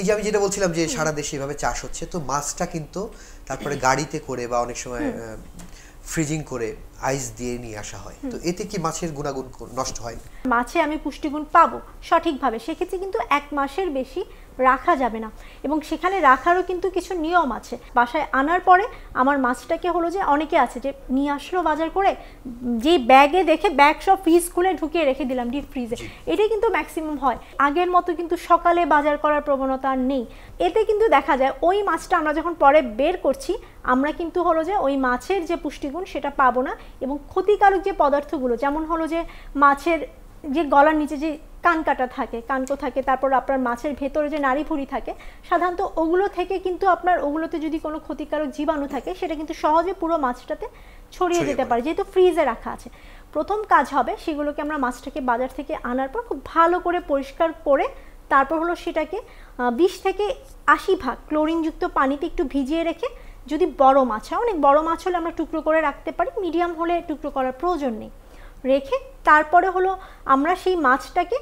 এই যে আমি যেটা বলছিলাম যে সারা দেশে এভাবে চাষ হচ্ছে তো মাছটা কিন্তু তারপরে গাড়িতে করে বা অনেক সময় ফ্রিজিং করে আইস দিয়ে নিয়ে আসা হয় তো এতে কি মাছের গুণাগুণ নষ্ট হয় মাছে আমি পুষ্টিগুণ পাবো সঠিকভাবে সেক্ষেত্রে কিন্তু এক মাসের বেশি রাখা যাবে না এবং সেখানে রাখারও কিন্তু কিছু নিয়ম আছে বাসায় আনার পরে আমার মাছটাকে হলো যে অনেকে আছে যে নিয়ে আসলো বাজার করে যে ব্যাগে দেখে ব্যাগ সব ফ্রিজ খুলে ঢুকিয়ে রেখে দিলাম ডিপ ফ্রিজে এটা কিন্তু ম্যাক্সিমাম হয় আগের মতো কিন্তু সকালে বাজার করার প্রবণতা নেই এতে কিন্তু দেখা যায় ওই মাছটা আমরা যখন পরে বের করছি আমরা কিন্তু হলো যে ওই মাছের যে পুষ্টিগুণ সেটা পাবো না এবং ক্ষতিকারক যে পদার্থগুলো যেমন হলো যে মাছের যে গলার নিচে যে কানকাটা থাকে কানকো থাকে তারপর আপনার মাছের ভেতরে যে নাড়িভুঁড়ি থাকে সাধারণত ওগুলো থেকে কিন্তু আপনার ওগুলোতে যদি কোনো ক্ষতিকারক জীবাণু থাকে সেটা কিন্তু সহজে পুরো মাছটাতে ছড়িয়ে যেতে পারে যেহেতু ফ্রিজে রাখা আছে প্রথম কাজ হবে সেগুলোকে আমরা মাছটাকে বাজার থেকে আনার পর খুব ভালো করে পরিষ্কার করে তারপর হলো সেটাকে বিশ থেকে আশি ভাগ ক্লোরিনযুক্ত পানিতে একটু ভিজিয়ে রেখে যদি বড় মাছ হয় অনেক বড় মাছ হলে আমরা টুকরো করে রাখতে পারি মিডিয়াম হলে টুকরো করার প্রয়োজন নেই রেখে তারপরে হলো আমরা সেই মাছটাকে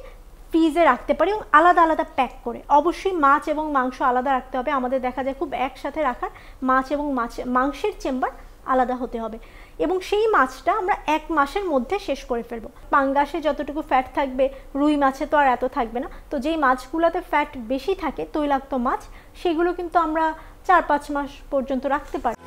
ফ্রিজে রাখতে পারি এবং আলাদা আলাদা প্যাক করে অবশ্যই মাছ এবং মাংস আলাদা রাখতে হবে আমাদের দেখা যায় খুব একসাথে রাখার মাছ এবং মাছ মাংসের চেম্বার আলাদা হতে হবে এবং সেই মাছটা আমরা এক মাসের মধ্যে শেষ করে ফেলব পাঙ্গাসে যতটুকু ফ্যাট থাকবে রুই মাছে তো আর এত থাকবে না তো যেই মাছগুলোতে ফ্যাট বেশি থাকে তৈলাক্ত মাছ সেগুলো কিন্তু আমরা চার পাঁচ মাস পর্যন্ত রাখতে পারে